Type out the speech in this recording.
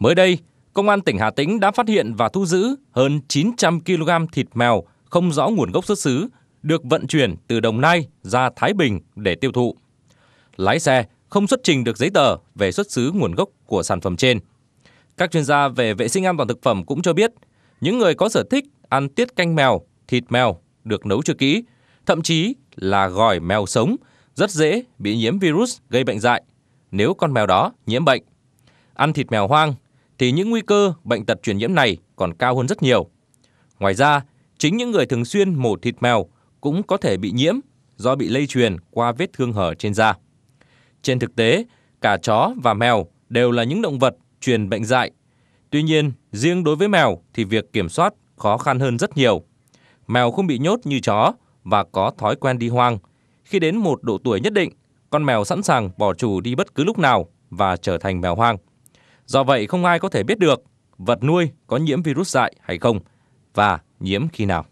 Mới đây, Công an tỉnh Hà Tĩnh đã phát hiện và thu giữ hơn 900 kg thịt mèo không rõ nguồn gốc xuất xứ được vận chuyển từ Đồng Nai ra Thái Bình để tiêu thụ. Lái xe không xuất trình được giấy tờ về xuất xứ nguồn gốc của sản phẩm trên. Các chuyên gia về vệ sinh an toàn thực phẩm cũng cho biết, những người có sở thích ăn tiết canh mèo, thịt mèo được nấu chưa kỹ, thậm chí là gỏi mèo sống rất dễ bị nhiễm virus gây bệnh dại nếu con mèo đó nhiễm bệnh. Ăn thịt mèo hoang thì những nguy cơ bệnh tật truyền nhiễm này còn cao hơn rất nhiều. Ngoài ra, chính những người thường xuyên mổ thịt mèo cũng có thể bị nhiễm do bị lây truyền qua vết thương hở trên da. Trên thực tế, cả chó và mèo đều là những động vật truyền bệnh dại. Tuy nhiên, riêng đối với mèo thì việc kiểm soát khó khăn hơn rất nhiều. Mèo không bị nhốt như chó và có thói quen đi hoang. Khi đến một độ tuổi nhất định, con mèo sẵn sàng bỏ chủ đi bất cứ lúc nào và trở thành mèo hoang. Do vậy không ai có thể biết được vật nuôi có nhiễm virus dại hay không và nhiễm khi nào.